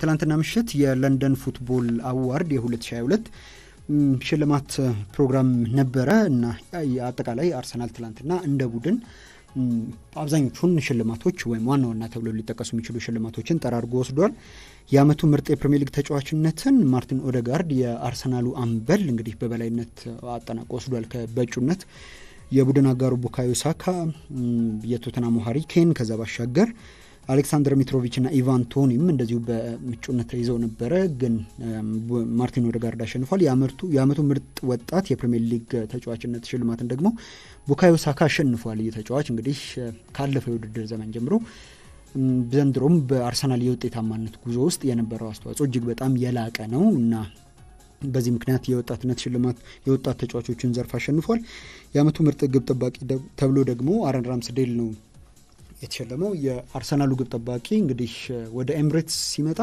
ትላንትና ምሽት የለንደን ፉትቦል አዋርድ የ2022 ሽልማት ፕሮግራም ነበረ እና አጠቃላይ አርሰናል ትላንትና እንደ ቡድን አብዛኞቹን ሽልማቶች ወይም ዋና ዋና ተብሎ ሊጠቀሱ የሚችሉ ሽልማቶችን ጠራርጎ ወስዷል። የአመቱ ምርጥ የፕሪሚየር ሊግ ተጫዋችነትን ማርቲን ኦደጋርድ የአርሰናሉ አምበል እንግዲህ በበላይነት አጠናቆ ወስዷል ከበጩነት የቡድን አጋሩ ቡካዮ ሳካ፣ የቶተናሙ ሃሪ ኬን ከዛ ባሻገር አሌክሳንደር ሚትሮቪችና ኢቫን ቶኒም እንደዚሁ በምጩነት ተይዘው ነበረ፣ ግን ማርቲን ኦዴጋርድ አሸንፏል። የአመቱ ምርጥ ወጣት የፕሪምየር ሊግ ተጫዋችነት ሽልማትን ደግሞ ቡካዮ ሳካ አሸንፏል። ይህ ተጫዋች እንግዲህ ካለፈው የውድድር ዘመን ጀምሮ ዘንድሮም በአርሰናል የውጤታማነት ጉዞ ውስጥ የነበረው አስተዋጽኦ እጅግ በጣም የላቀ ነው እና በዚህ ምክንያት የወጣትነት ሽልማት የወጣት ተጫዋቾችን ዘርፍ አሸንፏል። የአመቱ ምርጥ ግብ ጠባቂ ተብሎ ደግሞ አረን ራምስዴል ነው የተሸለመው የአርሰናሉ ግብ ጠባቂ እንግዲህ ወደ ኤምሬትስ ሲመጣ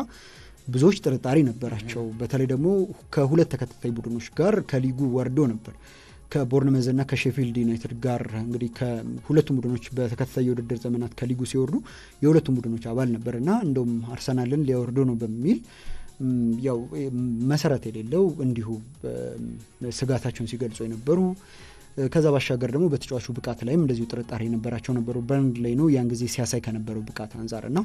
ብዙዎች ጥርጣሬ ነበራቸው። በተለይ ደግሞ ከሁለት ተከታታይ ቡድኖች ጋር ከሊጉ ወርዶ ነበር እና ከሼፊልድ ዩናይትድ ጋር እንግዲህ ከሁለቱም ቡድኖች በተከታታይ የውድድር ዘመናት ከሊጉ ሲወርዱ የሁለቱም ቡድኖች አባል ነበር እና እንደውም አርሰናልን ሊያወርዶ ነው በሚል ያው መሰረት የሌለው እንዲሁ ስጋታቸውን ሲገልጹ የነበሩ ከዛ ባሻገር ደግሞ በተጫዋቹ ብቃት ላይም እንደዚሁ ጥርጣሬ የነበራቸው ነበሩ። በርንድ ላይ ነው ያን ጊዜ ሲያሳይ ከነበረው ብቃት አንጻር ና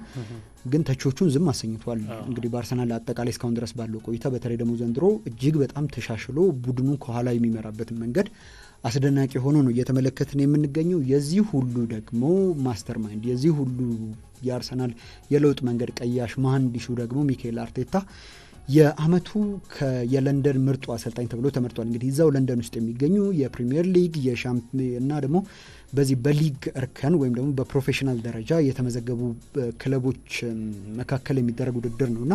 ግን ተቾቹን ዝም አሰኝቷል። እንግዲህ በአርሰናል አጠቃላይ እስካሁን ድረስ ባለው ቆይታ በተለይ ደግሞ ዘንድሮ እጅግ በጣም ተሻሽሎ ቡድኑ ከኋላ የሚመራበትን መንገድ አስደናቂ ሆኖ ነው እየተመለከትን የምንገኘው። የዚህ ሁሉ ደግሞ ማስተር ማይንድ የዚህ ሁሉ የአርሰናል የለውጥ መንገድ ቀያሽ መሀንዲሹ ደግሞ ሚካኤል አርቴታ የአመቱ የለንደን ምርጡ አሰልጣኝ ተብሎ ተመርጧል። እንግዲህ እዛው ለንደን ውስጥ የሚገኙ የፕሪሚየር ሊግ እና ደግሞ በዚህ በሊግ እርከን ወይም ደግሞ በፕሮፌሽናል ደረጃ የተመዘገቡ ክለቦች መካከል የሚደረግ ውድድር ነው እና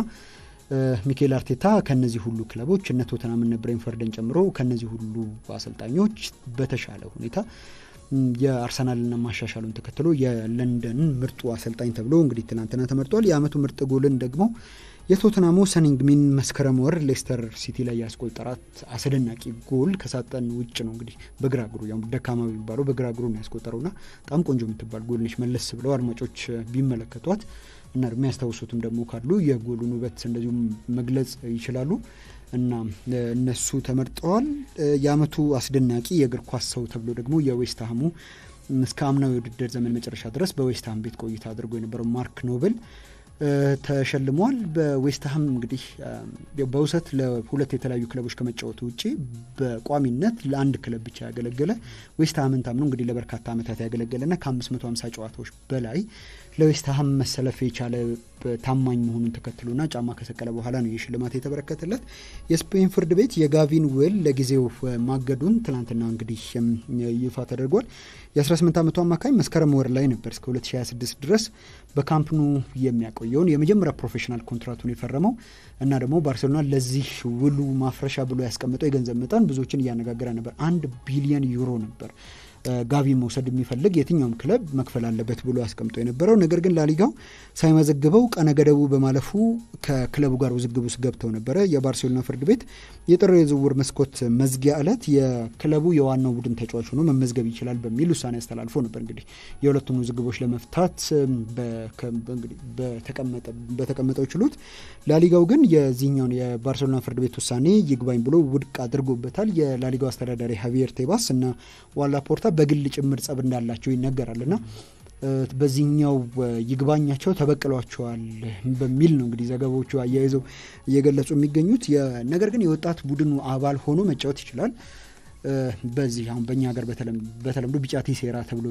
ሚካኤል አርቴታ ከነዚህ ሁሉ ክለቦች እነ ቶተናምና ብሬንፈርደን ጨምሮ ከነዚህ ሁሉ አሰልጣኞች በተሻለ ሁኔታ የአርሰናልና ማሻሻሉን ተከትሎ የለንደን ምርጡ አሰልጣኝ ተብሎ እንግዲህ ትናንትና ተመርጧል። የአመቱ ምርጥ ጎልን ደግሞ የቶትናሙ ሰኒንግሚን መስከረም ወር ሌስተር ሲቲ ላይ ያስቆጠራት አስደናቂ ጎል ከሳጥን ውጭ ነው እንግዲህ በግራ ግሩ ያው ደካማ የሚባለው በግራ ግሩ ነው ያስቆጠረውና በጣም ቆንጆ የምትባል ጎል መለስ ብለው አድማጮች ቢመለከቷት እና የሚያስታውሱትም ደግሞ ካሉ የጎሉን ውበት እንደዚሁም መግለጽ ይችላሉ እና እነሱ ተመርጠዋል። የአመቱ አስደናቂ የእግር ኳስ ሰው ተብሎ ደግሞ የዌስትሃሙ እስከ አምናው የውድድር ዘመን መጨረሻ ድረስ በዌስትሃም ቤት ቆይታ አድርጎ የነበረው ማርክ ኖብል ተሸልሟል። በዌስትሃም እንግዲህ በውሰት ለሁለት የተለያዩ ክለቦች ከመጫወቱ ውጭ በቋሚነት ለአንድ ክለብ ብቻ ያገለገለ ዌስትሃምን ታምኖ እንግዲህ ለበርካታ ዓመታት ያገለገለና ከ550 ጨዋታዎች በላይ ሀም መሰለፍ የቻለ ታማኝ መሆኑን ተከትሎና ጫማ ከሰቀለ በኋላ ነው የሽልማት የተበረከተለት። የስፔን ፍርድ ቤት የጋቪን ውል ለጊዜው ማገዱን ትናንትና እንግዲህ ይፋ ተደርጓል። የ18 ዓመቱ አማካኝ መስከረም ወር ላይ ነበር እስከ 2026 ድረስ በካምፕኑ የሚያቆየውን የመጀመሪያ ፕሮፌሽናል ኮንትራቱን የፈረመው እና ደግሞ ባርሴሎና ለዚህ ውሉ ማፍረሻ ብሎ ያስቀምጠው የገንዘብ መጠን ብዙዎችን እያነጋገረ ነበር። አንድ ቢሊዮን ዩሮ ነበር። ጋቢ መውሰድ የሚፈልግ የትኛውም ክለብ መክፈል አለበት ብሎ አስቀምጦ የነበረው ነገር ግን ላሊጋው ሳይመዘግበው ቀነ ገደቡ በማለፉ ከክለቡ ጋር ውዝግብ ውስጥ ገብተው ነበረ። የባርሴሎና ፍርድ ቤት የጥር የዝውውር መስኮት መዝጊያ ዕለት የክለቡ የዋናው ቡድን ተጫዋች ሆኖ መመዝገብ ይችላል በሚል ውሳኔ አስተላልፎ ነበር። እንግዲህ የሁለቱን ውዝግቦች ለመፍታት በተቀመጠው ችሎት ላሊጋው ግን የዚህኛውን የባርሴሎና ፍርድ ቤት ውሳኔ ይግባኝ ብሎ ውድቅ አድርጎበታል። የላሊጋው አስተዳዳሪ ሀቪየር ቴባስ እና ዋላ ፖርታ በግል ጭምር ጸብ እንዳላቸው ይነገራል ና በዚህኛው ይግባኛቸው ተበቅሏቸዋል በሚል ነው እንግዲህ ዘገባዎቹ አያይዘው እየገለጹ የሚገኙት። ነገር ግን የወጣት ቡድኑ አባል ሆኖ መጫወት ይችላል። በዚህ አሁን በእኛ ሀገር በተለምዶ ቢጫ ቲሴራ ተብሎ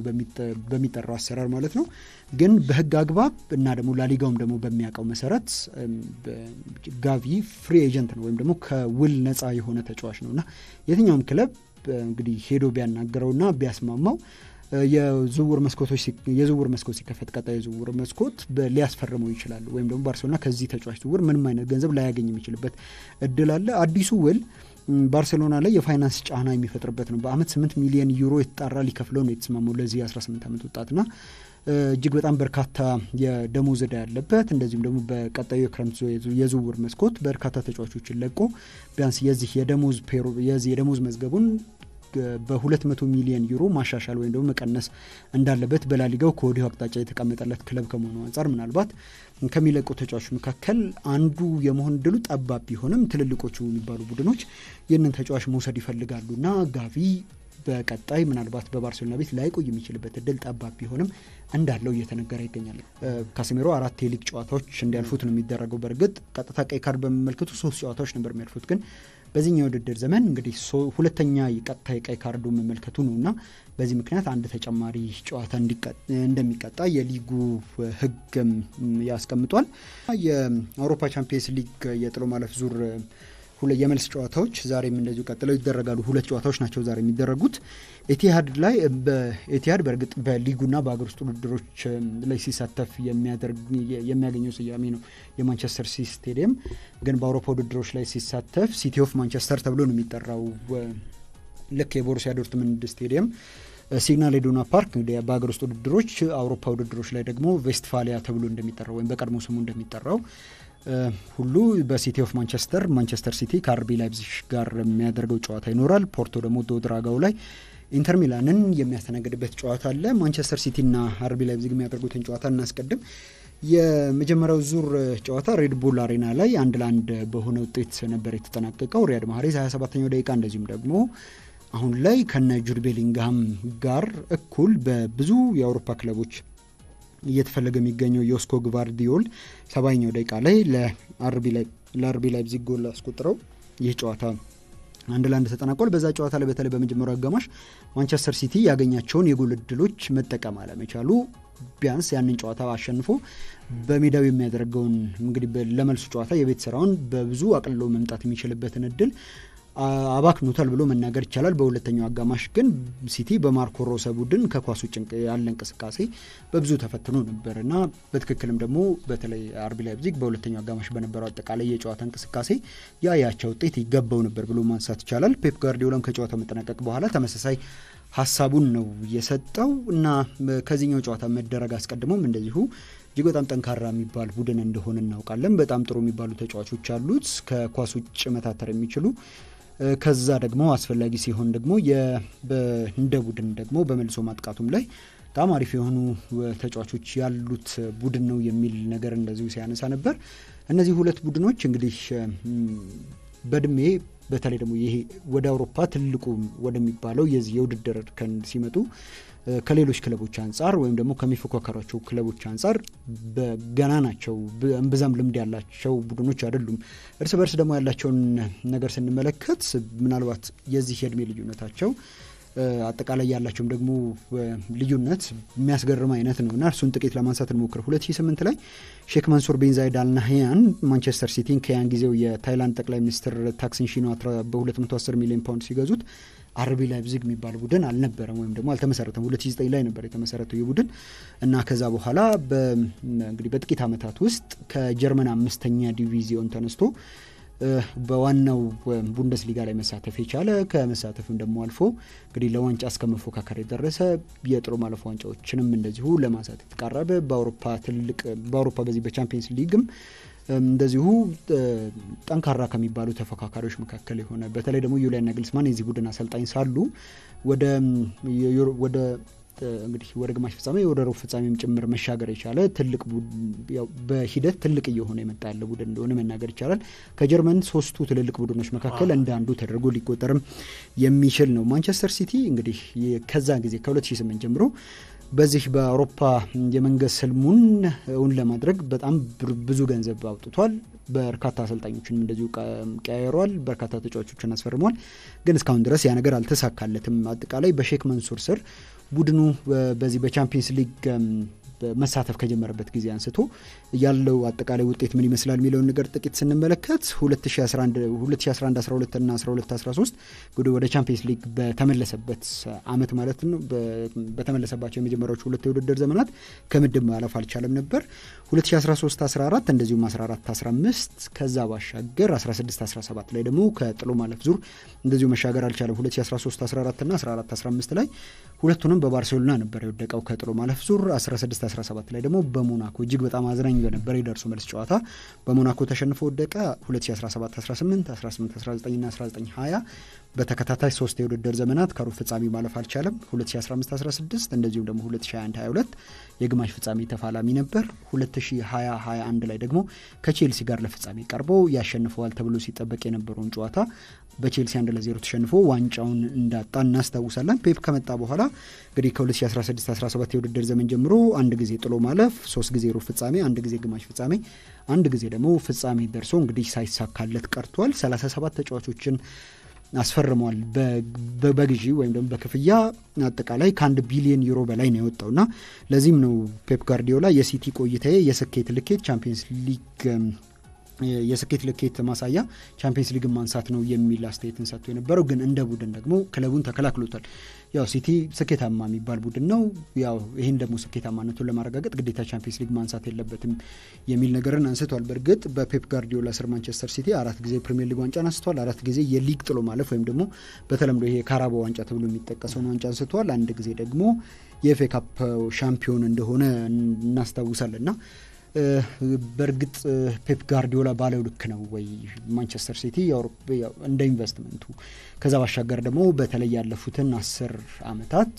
በሚጠራው አሰራር ማለት ነው። ግን በህግ አግባብ እና ደግሞ ላሊጋውም ደግሞ በሚያውቀው መሰረት ጋቪ ፍሪ ኤጀንት ነው ወይም ደግሞ ከውል ነፃ የሆነ ተጫዋች ነው እና የትኛውም ክለብ እንግዲህ ሄዶ ቢያናገረውና ቢያስማማው የዝውውር መስኮቶች የዝውውር መስኮት ሲከፈት ቀጣይ የዝውውር መስኮት ሊያስፈርመው ይችላል። ወይም ደግሞ ባርሴሎና ከዚህ ተጫዋች ዝውውር ምንም አይነት ገንዘብ ላያገኝ የሚችልበት እድል አለ። አዲሱ ውል ባርሴሎና ላይ የፋይናንስ ጫና የሚፈጥርበት ነው። በአመት 8 ሚሊዮን ዩሮ የተጣራ ሊከፍለው ነው የተስማመው ለዚህ የ18 ዓመት ወጣትና እጅግ በጣም በርካታ የደሞዝ ዕዳ ያለበት እንደዚሁም ደግሞ በቀጣዩ የክረምት የዝውውር መስኮት በርካታ ተጫዋቾችን ለቆ ቢያንስ የዚህ የደሞዝ የዚህ የደሞዝ መዝገቡን በ200 ሚሊዮን ዩሮ ማሻሻል ወይም ደግሞ መቀነስ እንዳለበት በላሊጋው ከወዲሁ አቅጣጫ የተቀመጠለት ክለብ ከመሆኑ አንጻር ምናልባት ከሚለቁ ተጫዋቾች መካከል አንዱ የመሆን ድሉ ጠባብ ቢሆንም ትልልቆቹ የሚባሉ ቡድኖች ይህንን ተጫዋች መውሰድ ይፈልጋሉና ጋቪ በቀጣይ ምናልባት በባርሴሎና ቤት ላይቆይ የሚችልበት እድል ጠባብ ቢሆንም እንዳለው እየተነገረ ይገኛል። ካሴሜሮ አራት የሊግ ጨዋታዎች እንዲያልፉት ነው የሚደረገው። በእርግጥ ቀጥታ ቀይ ካርድ በሚመለከቱ ሶስት ጨዋታዎች ነበር የሚያልፉት ግን በዚህኛው የውድድር ዘመን እንግዲህ ሁለተኛ ቀጥታ የቀይ ካርዱ መመልከቱ ነው እና በዚህ ምክንያት አንድ ተጨማሪ ጨዋታ እንደሚቀጣ የሊጉ ሕግም ያስቀምጧል። የአውሮፓ ቻምፒየንስ ሊግ የጥሎ ማለፍ ዙር የመልስ ጨዋታዎች ዛሬም እንደዚሁ ቀጥለው ይደረጋሉ። ሁለት ጨዋታዎች ናቸው ዛሬ የሚደረጉት ኤቲሃድ ላይ በኤቲሃድ በእርግጥ በሊጉና በሀገር ውስጥ ውድድሮች ላይ ሲሳተፍ የሚያገኘው ስያሜ ነው የማንቸስተር ሲቲ ስቴዲየም ግን በአውሮፓ ውድድሮች ላይ ሲሳተፍ ሲቲ ኦፍ ማንቸስተር ተብሎ ነው የሚጠራው። ልክ የቦሩሲያ ዶርትመንድ ስቴዲየም ሲግናል ኢዱና ፓርክ በሀገር ውስጥ ውድድሮች፣ አውሮፓ ውድድሮች ላይ ደግሞ ቬስትፋሊያ ተብሎ እንደሚጠራው ወይም በቀድሞ ስሙ እንደሚጠራው ሁሉ በሲቲ ኦፍ ማንቸስተር ማንቸስተር ሲቲ ከአርቢ ላይፕዚሽ ጋር የሚያደርገው ጨዋታ ይኖራል። ፖርቶ ደግሞ ዶድራጋው ላይ ኢንተር ሚላንን የሚያስተናግድበት ጨዋታ አለ። ማንቸስተር ሲቲና አርቢ ላይፕዚግ የሚያደርጉትን ጨዋታ እናስቀድም። የመጀመሪያው ዙር ጨዋታ ሬድቡል አሬና ላይ አንድ ለአንድ በሆነ ውጤት ነበር የተጠናቀቀው። ሪያድ ማህሬዝ 27ኛው ደቂቃ እንደዚሁም ደግሞ አሁን ላይ ከነ ጁድ ቤሊንግሃም ጋር እኩል በብዙ የአውሮፓ ክለቦች እየተፈለገ የሚገኘው ዮስኮ ግቫርዲዮል ሰባኛው ደቂቃ ላይ ለአርቢ ላይፕዚግ ጎል አስቆጥረው ይህ ጨዋታ አንድ ለአንድ ተጠናቋል። በዛ ጨዋታ ላይ በተለይ በመጀመሪያው አጋማሽ ማንቸስተር ሲቲ ያገኛቸውን የጎል እድሎች መጠቀም አለመቻሉ ቢያንስ ያንን ጨዋታ አሸንፎ በሜዳው የሚያደርገውን እንግዲህ ለመልሱ ጨዋታ የቤት ስራውን በብዙ አቅልሎ መምጣት የሚችልበትን እድል አባክኑ ብሎ መናገር ይቻላል። በሁለተኛው አጋማሽ ግን ሲቲ በማርኮ ሮሰ ቡድን ከኳሱ ጭንቅ ያለ እንቅስቃሴ በብዙ ተፈትኖ ነበር እና በትክክልም ደግሞ በተለይ አርቢ ላይፕዚግ በሁለተኛው አጋማሽ በነበረው አጠቃላይ የጨዋታ እንቅስቃሴ ያ ውጤት ይገባው ነበር ብሎ ማንሳት ይቻላል። ፔፕ ጋርዲዮላም ከጨዋታው መጠናቀቅ በኋላ ተመሳሳይ ሀሳቡን ነው የሰጠው እና ከዚኛው ጨዋታ መደረግ አስቀድሞም እንደዚሁ እጅግ በጣም ጠንካራ የሚባል ቡድን እንደሆነ እናውቃለን። በጣም ጥሩ የሚባሉ ተጫዋቾች አሉት ከኳስ ውጭ መታተር የሚችሉ ከዛ ደግሞ አስፈላጊ ሲሆን ደግሞ እንደ ቡድን ደግሞ በመልሶ ማጥቃቱም ላይ በጣም አሪፍ የሆኑ ተጫዋቾች ያሉት ቡድን ነው የሚል ነገር እንደዚሁ ሲያነሳ ነበር። እነዚህ ሁለት ቡድኖች እንግዲህ በእድሜ በተለይ ደግሞ ይሄ ወደ አውሮፓ ትልቁ ወደሚባለው የዚህ የውድድር እርከን ሲመጡ ከሌሎች ክለቦች አንጻር ወይም ደግሞ ከሚፎካከሯቸው ክለቦች አንጻር በገና ናቸው። እምብዛም ልምድ ያላቸው ቡድኖች አይደሉም። እርስ በርስ ደግሞ ያላቸውን ነገር ስንመለከት ምናልባት የዚህ የእድሜ ልዩነታቸው አጠቃላይ ያላቸውም ደግሞ ልዩነት የሚያስገርም አይነት ነው እና እርሱን ጥቂት ለማንሳት እንሞክር። 2008 ላይ ሼክ መንሱር ቤንዛይድ አልናህያን ማንቸስተር ሲቲን ከያን ጊዜው የታይላንድ ጠቅላይ ሚኒስትር ታክሲን ሺኖ በ210 ሚሊዮን ፓውንድ ሲገዙት አርቢ ላይፕዚግ የሚባል ቡድን አልነበረም ወይም ደግሞ አልተመሰረተም። 2009 ላይ ነበር የተመሰረተው ቡድን እና ከዛ በኋላ እንግዲህ በጥቂት ዓመታት ውስጥ ከጀርመን አምስተኛ ዲቪዚዮን ተነስቶ በዋናው ቡንደስሊጋ ላይ መሳተፍ የቻለ ከመሳተፍም ደግሞ አልፎ እንግዲህ ለዋንጫ እስከ መፎካከር የደረሰ የጥሎ ማለፍ ዋንጫዎችንም እንደዚሁ ለማንሳት የተቃረበ በአውሮፓ ትልቅ በአውሮፓ በዚህ በቻምፒየንስ ሊግም እንደዚሁ ጠንካራ ከሚባሉ ተፎካካሪዎች መካከል የሆነ በተለይ ደግሞ ዩሊያን ግልስማን የዚህ ቡድን አሰልጣኝ ሳሉ ወደ ወደ እንግዲህ ወደ ግማሽ ፍጻሜ ወደ ሩብ ፍጻሜም ጭምር መሻገር የቻለ ትልቅ በሂደት ትልቅ እየሆነ የመጣ ያለ ቡድን እንደሆነ መናገር ይቻላል። ከጀርመን ሶስቱ ትልልቅ ቡድኖች መካከል እንደ አንዱ ተደርጎ ሊቆጠርም የሚችል ነው። ማንቸስተር ሲቲ እንግዲህ ከዛ ጊዜ ከ2008 ጀምሮ በዚህ በአውሮፓ የመንገስ ህልሙን እውን ለማድረግ በጣም ብዙ ገንዘብ አውጥቷል። በርካታ አሰልጣኞችን እንደዚሁ ቀያይሯል። በርካታ ተጫዋቾችን አስፈርሟል። ግን እስካሁን ድረስ ያ ነገር አልተሳካለትም። አጠቃላይ በሼክ መንሱር ስር ቡድኑ በዚህ በቻምፒየንስ ሊግ መሳተፍ ከጀመረበት ጊዜ አንስቶ ያለው አጠቃላይ ውጤት ምን ይመስላል የሚለውን ነገር ጥቂት ስንመለከት 2011/12 እና 12/13 ወደ ቻምፒየንስ ሊግ በተመለሰበት አመት ማለት ነው። በተመለሰባቸው የመጀመሪያዎቹ ሁለት የውድድር ዘመናት ከምድብ ማለፍ አልቻለም ነበር። 2013/14 እንደዚሁም 14/15 ከዛ ባሻገር 16/17 ላይ ደግሞ ከጥሎ ማለፍ ዙር እንደዚሁ መሻገር አልቻለም። 2013/14 እና 14/15 ላይ ሁለቱንም በባርሴሎና ነበር የወደቀው ከጥሎ ማለፍ ዙር 16 2017 ላይ ደግሞ በሞናኮ እጅግ በጣም አዝናኝ በነበረ የደርሶ መልስ ጨዋታ በሞናኮ ተሸንፎ ወደቀ። 2017 18 18 19 ና 19 20 በተከታታይ ሶስት የውድድር ዘመናት ከሩብ ፍጻሜ ማለፍ አልቻለም። 2015 16 እንደዚሁም ደግሞ 2021 22 የግማሽ ፍጻሜ ተፋላሚ ነበር። 2020 21 ላይ ደግሞ ከቼልሲ ጋር ለፍጻሜ ቀርበው ያሸንፈዋል ተብሎ ሲጠበቅ የነበረውን ጨዋታ በቼልሲ አንድ ለዜሮ ተሸንፎ ዋንጫውን እንዳጣ እናስታውሳለን። ፔፕ ከመጣ በኋላ እንግዲህ ከ2016/17 የውድድር ዘመን ጀምሮ አንድ ጊዜ ጥሎ ማለፍ፣ ሶስት ጊዜ ሩብ ፍጻሜ፣ አንድ ጊዜ ግማሽ ፍጻሜ፣ አንድ ጊዜ ደግሞ ፍጻሜ ደርሶ እንግዲህ ሳይሳካለት ቀርቷል። 37 ተጫዋቾችን አስፈርሟል በግዢ ወይም ደግሞ በክፍያ አጠቃላይ ከአንድ ቢሊዮን ዩሮ በላይ ነው የወጣውና ለዚህም ነው ፔፕ ጋርዲዮላ የሲቲ ቆይታዬ የስኬት ልኬት ቻምፒየንስ ሊግ የስኬት ልኬት ማሳያ ቻምፒየንስ ሊግን ማንሳት ነው የሚል አስተያየትን ሰጥቶ የነበረው ግን እንደ ቡድን ደግሞ ክለቡን ተከላክሎታል። ያው ሲቲ ስኬታማ የሚባል ቡድን ነው። ያው ይህን ደግሞ ስኬታማነቱን ለማረጋገጥ ግዴታ ቻምፒየንስ ሊግ ማንሳት የለበትም የሚል ነገርን አንስቷል። በእርግጥ በፔፕ ጋርዲዮላ ስር ማንቸስተር ሲቲ አራት ጊዜ ፕሪሚየር ሊግ ዋንጫን አንስቷል። አራት ጊዜ የሊግ ጥሎ ማለፍ ወይም ደግሞ በተለምዶ ይሄ ካራባ ዋንጫ ተብሎ የሚጠቀሰውን ዋንጫ አንስቷል። አንድ ጊዜ ደግሞ የኤፌ ካፕ ሻምፒዮን እንደሆነ እናስታውሳል እና በእርግጥ ፔፕ ጋርዲዮላ ባለው ልክ ነው ወይ ማንቸስተር ሲቲ እንደ ኢንቨስትመንቱ? ከዛ ባሻገር ደግሞ በተለይ ያለፉትን አስር አመታት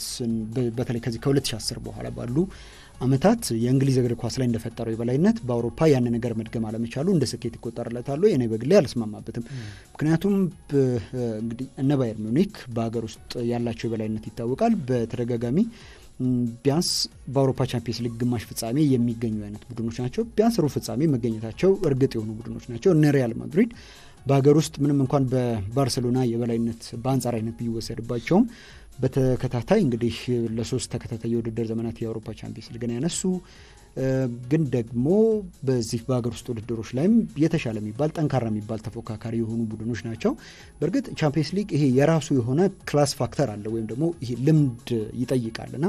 በተለይ ከዚህ ከ2010 በኋላ ባሉ አመታት የእንግሊዝ እግር ኳስ ላይ እንደፈጠረው የበላይነት በአውሮፓ ያን ነገር መድገም አለመቻሉ እንደ ስኬት ይቆጠርለታል። እኔ በግሌ አልስማማበትም። ምክንያቱም እንግዲህ እነ ባየር ሙኒክ በሀገር ውስጥ ያላቸው የበላይነት ይታወቃል። በተደጋጋሚ ቢያንስ በአውሮፓ ቻምፒየንስ ሊግ ግማሽ ፍጻሜ የሚገኙ አይነት ቡድኖች ናቸው። ቢያንስ ሩብ ፍጻሜ መገኘታቸው እርግጥ የሆኑ ቡድኖች ናቸው። እነ ሪያል ማድሪድ በሀገር ውስጥ ምንም እንኳን በባርሴሎና የበላይነት አይነት ቢወሰድባቸውም በተከታታይ እንግዲህ ለሶስት ተከታታይ የውድድር ዘመናት የአውሮፓ ቻምፒየንስ ሊግን ያነሱ ግን ደግሞ በዚህ በሀገር ውስጥ ውድድሮች ላይም የተሻለ የሚባል ጠንካራ የሚባል ተፎካካሪ የሆኑ ቡድኖች ናቸው። በእርግጥ ቻምፒየንስ ሊግ ይሄ የራሱ የሆነ ክላስ ፋክተር አለ ወይም ደግሞ ይሄ ልምድ ይጠይቃል እና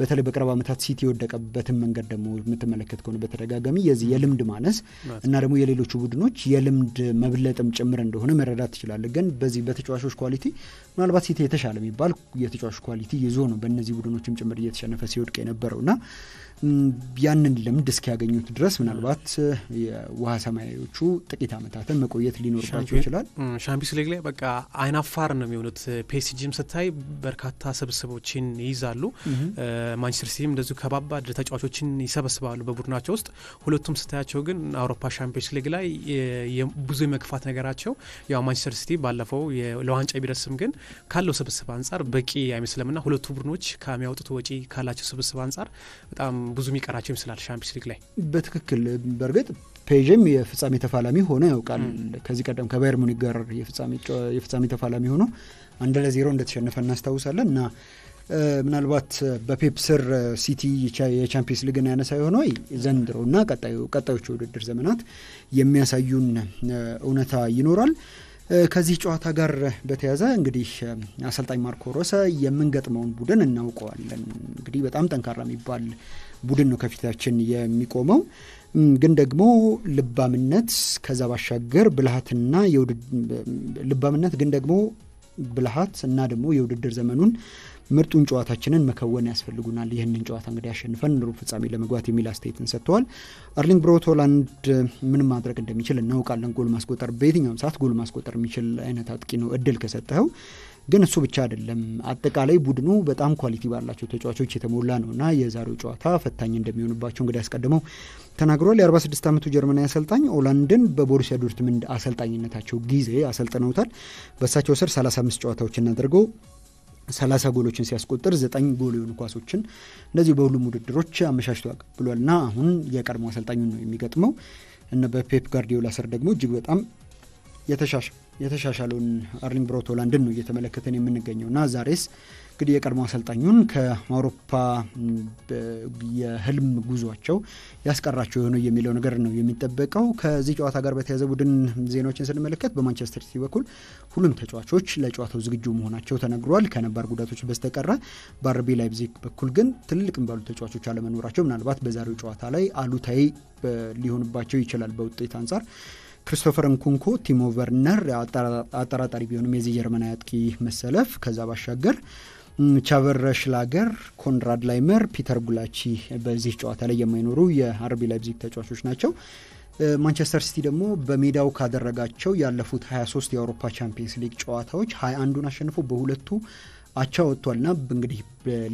በተለይ በቅርብ ዓመታት ሲቲ የወደቀበትን መንገድ ደግሞ የምትመለከት ከሆነ በተደጋጋሚ የዚህ የልምድ ማነስ እና ደግሞ የሌሎቹ ቡድኖች የልምድ መብለጥም ጭምር እንደሆነ መረዳት ትችላለህ። ግን በዚህ በተጫዋቾች ኳሊቲ ምናልባት ሲቲ የተሻለ የሚባል የተጫዋቾች ኳሊቲ ይዞ ነው በእነዚህ ቡድኖችም ጭምር እየተሸነፈ ሲወድቅ የነበረው እና ያንን ልምድ እስኪያገኙት ድረስ ምናልባት የውሃ ሰማያዎቹ ጥቂት ዓመታትን መቆየት ሊኖርባቸው ይችላል። ሻምፒዮንስ ሊግ ላይ በቃ አይናፋር ነው የሚሆኑት። ፔሲጂም ስታይ በርካታ ስብስቦችን ይይዛሉ። ማንቸስተር ሲቲም እንደዚሁ ከባባድ ተጫዋቾችን ይሰበስባሉ በቡድናቸው ውስጥ። ሁለቱም ስታያቸው ግን አውሮፓ ሻምፒዮንስ ሊግ ላይ ብዙ የመግፋት ነገራቸው ያው ማንቸስተር ሲቲ ባለፈው ለዋንጫ ቢረስም ግን ካለው ስብስብ አንጻር በቂ አይመስለምና ሁለቱ ቡድኖች ከሚያወጡት ወጪ ካላቸው ስብስብ አንጻር በጣም ብዙ የሚቀራቸው ይመስላል ሻምፒዮንስ ሊግ ላይ በትክክል በእርግጥ ፔዥም የፍጻሜ ተፋላሚ ሆኖ ያውቃል። ከዚህ ቀደም ከባየር ሙኒክ ጋር የፍጻሜ ተፋላሚ ሆኖ አንድ ለዜሮ እንደተሸነፈ እናስታውሳለን እና ምናልባት በፔፕ ስር ሲቲ የቻምፒየንስ ሊግን ያነሳ የሆነ ዘንድሮ እና ቀጣዮቹ ውድድር ዘመናት የሚያሳዩን እውነታ ይኖራል። ከዚህ ጨዋታ ጋር በተያዘ እንግዲህ አሰልጣኝ ማርኮ ሮሰ የምንገጥመውን ቡድን እናውቀዋለን። እንግዲህ በጣም ጠንካራ የሚባል ቡድን ነው ከፊታችን የሚቆመው። ግን ደግሞ ልባምነት ከዛ ባሻገር ብልሃትና ልባምነት ግን ደግሞ ብልሃት እና ደግሞ የውድድር ዘመኑን ምርጡን ጨዋታችንን መከወን ያስፈልጉናል። ይህንን ጨዋታ እንግዲህ አሸንፈን ሩብ ፍጻሜ ለመግባት የሚል አስተያየትን ሰጥተዋል። አርሊንግ ብሮት ሆላንድ ምን ማድረግ እንደሚችል እናውቃለን። ጎል ማስቆጠር፣ በየትኛውም ሰዓት ጎል ማስቆጠር የሚችል አይነት አጥቂ ነው እድል ከሰጠኸው ግን እሱ ብቻ አይደለም። አጠቃላይ ቡድኑ በጣም ኳሊቲ ባላቸው ተጫዋቾች የተሞላ ነው እና የዛሬው ጨዋታ ፈታኝ እንደሚሆንባቸው እንግዲህ አስቀድመው ተናግሯል። የ46 ዓመቱ ጀርመናዊ አሰልጣኝ ኦላንድን በቦሩሲያ ዶርትምንድ አሰልጣኝነታቸው ጊዜ አሰልጥነውታል። በእሳቸው ስር 35 ጨዋታዎችን አድርገው 30 ጎሎችን ሲያስቆጥር ዘጠኝ ጎል የሆኑ ኳሶችን እንደዚሁ በሁሉም ውድድሮች አመሻሽቶ አቀብሏል እና አሁን የቀድሞ አሰልጣኙን ነው የሚገጥመው እና በፔፕ ጋርዲዮላ ስር ደግሞ እጅግ በጣም የተሻሻ የተሻሻለውን አርሊንግ ብሮት ሆላንድን ነው እየተመለከተን የምንገኘው እና ዛሬስ እንግዲህ የቀድሞ አሰልጣኙን ከአውሮፓ የህልም ጉዟቸው ያስቀራቸው የሆነ የሚለው ነገር ነው የሚጠበቀው። ከዚህ ጨዋታ ጋር በተያዘ ቡድን ዜናዎችን ስንመለከት በማንቸስተር ሲቲ በኩል ሁሉም ተጫዋቾች ለጨዋታው ዝግጁ መሆናቸው ተነግሯል። ከነባር ጉዳቶች በስተቀረ በአርቢ ላይፕዚግ በኩል ግን ትልልቅ የሚባሉ ተጫዋቾች አለመኖራቸው ምናልባት በዛሬው ጨዋታ ላይ አሉታዊ ሊሆንባቸው ይችላል በውጤት አንጻር ክሪስቶፈር ንኩንኮ ቲሞ ቨርነር አጠራጣሪ ቢሆንም የዚህ ጀርመናዊ አጥቂ መሰለፍ ከዛ ባሻገር ቻቨር ሽላገር፣ ኮንራድ ላይመር፣ ፒተር ጉላቺ በዚህ ጨዋታ ላይ የማይኖሩ የአርቢ ላይፕዚግ ተጫዋቾች ናቸው። ማንቸስተር ሲቲ ደግሞ በሜዳው ካደረጋቸው ያለፉት 23 የአውሮፓ ቻምፒየንስ ሊግ ጨዋታዎች 21ዱን አሸንፎ በሁለቱ አቻ ወጥቷልና እንግዲህ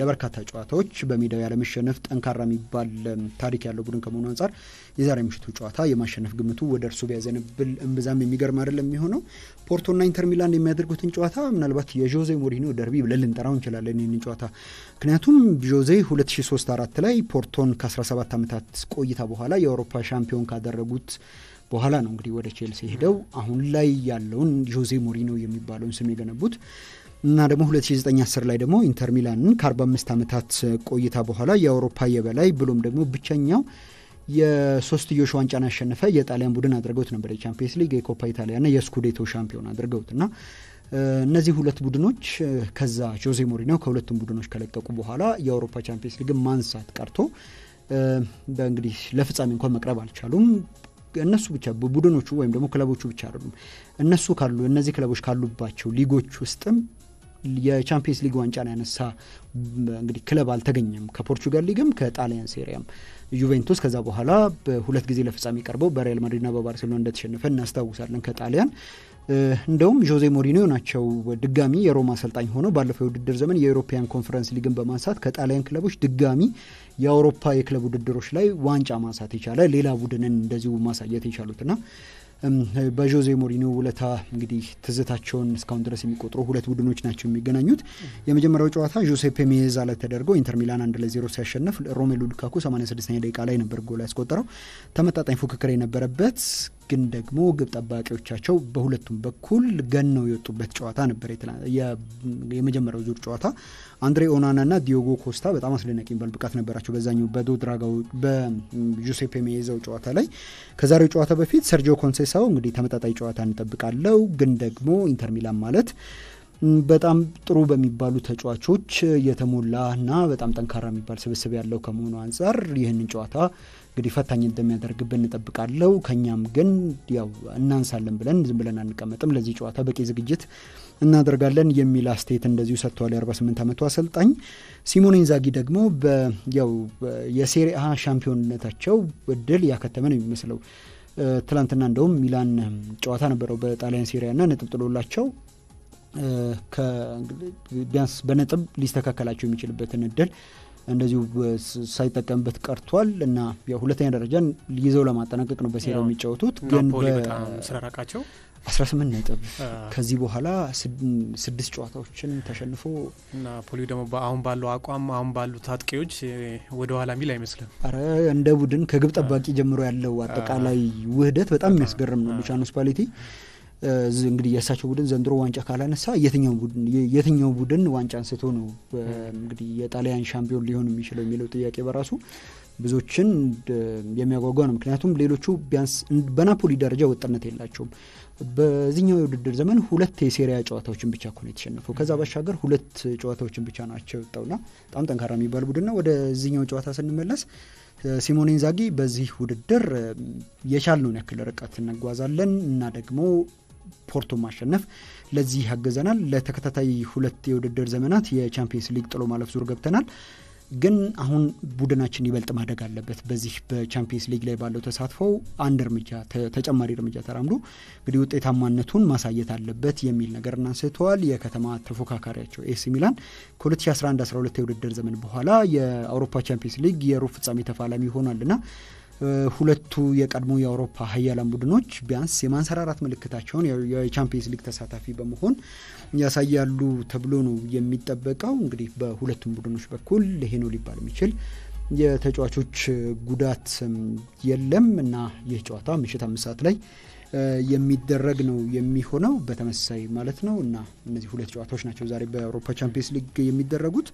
ለበርካታ ጨዋታዎች በሜዳው ያለመሸነፍ ጠንካራ የሚባል ታሪክ ያለው ቡድን ከመሆኑ አንጻር የዛሬ ምሽቱ ጨዋታ የማሸነፍ ግምቱ ወደ እርሱ ቢያዘንብል እምብዛም የሚገርም አይደለም የሚሆነው። ፖርቶና ኢንተር ሚላን የሚያደርጉትን ጨዋታ ምናልባት የዦዜ ሞሪኒዮ ደርቢ ብለን ልንጠራው እንችላለን ይህንን ጨዋታ ምክንያቱም ዦዜ 2003/4 ላይ ፖርቶን ከ17 ዓመታት ቆይታ በኋላ የአውሮፓ ሻምፒዮን ካደረጉት በኋላ ነው እንግዲህ ወደ ቼልሲ ሄደው አሁን ላይ ያለውን ዦዜ ሞሪኒዮ የሚባለውን ስም የገነቡት። እና ደግሞ 2910 ላይ ደግሞ ኢንተር ሚላንን ከ45 ዓመታት ቆይታ በኋላ የአውሮፓ የበላይ ብሎም ደግሞ ብቸኛው የሶስትዮሽ ዋንጫን ያሸነፈ የጣሊያን ቡድን አድርገውት ነበር። የቻምፒየንስ ሊግ፣ የኮፓ ና የስኩዴቶ ሻምፒዮን አድርገውት እና እነዚህ ሁለት ቡድኖች ከዛ ጆዜ ሞሪኒዮ ከሁለቱም ቡድኖች ከለቀቁ በኋላ የአውሮፓ ቻምፒየንስ ሊግን ማንሳት ቀርቶ በእንግዲህ ለፍጻሜ እንኳን መቅረብ አልቻሉም። እነሱ ብቻ ቡድኖቹ ወይም ደግሞ ክለቦቹ ብቻ አይደሉም። እነሱ ካሉ እነዚህ ክለቦች ካሉባቸው ሊጎች ውስጥም የቻምፒየንስ ሊግ ዋንጫን ያነሳ እንግዲህ ክለብ አልተገኘም። ከፖርቹጋል ሊግም ከጣሊያን ሴሪያም ዩቬንቱስ ከዛ በኋላ በሁለት ጊዜ ለፍጻሜ ቀርበው በሪያል ና በባርሴሎና እንደተሸነፈ እናስታውሳለን። ከጣሊያን እንደውም ጆዜ ሞሪኒዮ ናቸው ድጋሚ የሮማ አሰልጣኝ ሆነው ባለፈው የውድድር ዘመን የኤሮፓያን ኮንፈረንስ ሊግን በማንሳት ከጣሊያን ክለቦች ድጋሚ የአውሮፓ የክለብ ውድድሮች ላይ ዋንጫ ማንሳት የቻለ ሌላ ቡድንን እንደዚሁ ማሳየት የቻሉትና በጆዜ ሞሪኒዮ ውለታ እንግዲህ ትዝታቸውን እስካሁን ድረስ የሚቆጥሩ ሁለት ቡድኖች ናቸው የሚገናኙት። የመጀመሪያው ጨዋታ ጆሴፔ ሜዛ ላይ ተደርጎ ኢንተር ሚላን አንድ ለዜሮ ሲያሸነፍ ሮሜሉ ሉካኩ 86ኛ ደቂቃ ላይ ነበር ጎል ያስቆጠረው። ተመጣጣኝ ፉክክር የነበረበት ግን ደግሞ ግብ ጠባቂዎቻቸው በሁለቱም በኩል ገነው የወጡበት ጨዋታ ነበር። የመጀመሪያው ዙር ጨዋታ አንድሬ ኦናናና ዲዮጎ ኮስታ በጣም አስደናቂ የሚባል ብቃት ነበራቸው በዛኛው በዶድራጋው በጁሴፔ ሜዛው ጨዋታ ላይ። ከዛሬው ጨዋታ በፊት ሰርጆ ኮንሴሳው እንግዲህ ተመጣጣኝ ጨዋታ እንጠብቃለው፣ ግን ደግሞ ኢንተር ሚላን ማለት በጣም ጥሩ በሚባሉ ተጫዋቾች የተሞላና በጣም ጠንካራ የሚባል ስብስብ ያለው ከመሆኑ አንጻር ይህንን ጨዋታ እንግዲህ ፈታኝ እንደሚያደርግብን እንጠብቃለው። ከኛም ግን ያው እናንሳለን ብለን ዝም ብለን አንቀመጥም። ለዚህ ጨዋታ በቂ ዝግጅት እናደርጋለን የሚል አስተያየት እንደዚሁ ሰጥተዋል። የ48 ዓመቱ አሰልጣኝ ሲሞን ኢንዛጊ ደግሞ ያው የሴሪአ ሻምፒዮንነታቸው እድል ያከተመ ነው የሚመስለው። ትላንትና እንደውም ሚላን ጨዋታ ነበረው በጣሊያን ሴሪያና ነጥብ ጥሎላቸው ቢያንስ በነጥብ ሊስተካከላቸው የሚችልበትን እድል እንደዚሁ ሳይጠቀምበት ቀርቷል እና ሁለተኛ ደረጃን ይዘው ለማጠናቀቅ ነው በሴራው የሚጫወቱት። ግን ስለራቃቸው 18 ነጥብ ከዚህ በኋላ ስድስት ጨዋታዎችን ተሸንፎ ናፖሊ ደግሞ አሁን ባለው አቋም አሁን ባሉ ታጥቂዎች ወደ ኋላ ሚል አይመስልም። አረ እንደ ቡድን ከግብ ጠባቂ ጀምሮ ያለው አጠቃላይ ውህደት በጣም የሚያስገርም ነው። ሉቻኖ ስፓሌቲ እንግዲህ የእሳቸው ቡድን ዘንድሮ ዋንጫ ካላነሳ የትኛው ቡድን ዋንጫ አንስቶ ነው እንግዲህ የጣሊያን ሻምፒዮን ሊሆን የሚችለው የሚለው ጥያቄ በራሱ ብዙዎችን የሚያጓጓ ነው። ምክንያቱም ሌሎቹ ቢያንስ በናፖሊ ደረጃ ወጥነት የላቸውም። በዚህኛው የውድድር ዘመን ሁለት የሴሪያ ጨዋታዎችን ብቻ እኮ የተሸነፈው። ከዛ ባሻገር ሁለት ጨዋታዎችን ብቻ ናቸው የወጣውና በጣም ጠንካራ የሚባል ቡድን ነው። ወደዚህኛው ጨዋታ ስንመለስ ሲሞኔ ኢንዛጊ በዚህ ውድድር የቻልነውን ያክል ርቀት እንጓዛለን እና ደግሞ ፖርቶ ማሸነፍ ለዚህ ያገዘናል። ለተከታታይ ሁለት የውድድር ዘመናት የቻምፒየንስ ሊግ ጥሎ ማለፍ ዙር ገብተናል። ግን አሁን ቡድናችን ይበልጥ ማደግ አለበት። በዚህ በቻምፒየንስ ሊግ ላይ ባለው ተሳትፈው አንድ እርምጃ ተጨማሪ እርምጃ ተራምዶ እንግዲህ ውጤታማነቱን ማሳየት አለበት የሚል ነገር እናንስተዋል። የከተማ ተፎካካሪያቸው ኤሲ ሚላን ከ2011/12 የውድድር ዘመን በኋላ የአውሮፓ ቻምፒየንስ ሊግ የሩብ ፍጻሜ ተፋላሚ ና ሁለቱ የቀድሞ የአውሮፓ ሀያላን ቡድኖች ቢያንስ የማንሰራራት ምልክታቸውን የቻምፒየንስ ሊግ ተሳታፊ በመሆን ያሳያሉ ተብሎ ነው የሚጠበቀው። እንግዲህ በሁለቱም ቡድኖች በኩል ይሄ ነው ሊባል የሚችል የተጫዋቾች ጉዳት የለም እና ይህ ጨዋታ ምሽት አምስት ሰዓት ላይ የሚደረግ ነው የሚሆነው በተመሳሳይ ማለት ነው እና እነዚህ ሁለት ጨዋታዎች ናቸው ዛሬ በአውሮፓ ቻምፒየንስ ሊግ የሚደረጉት።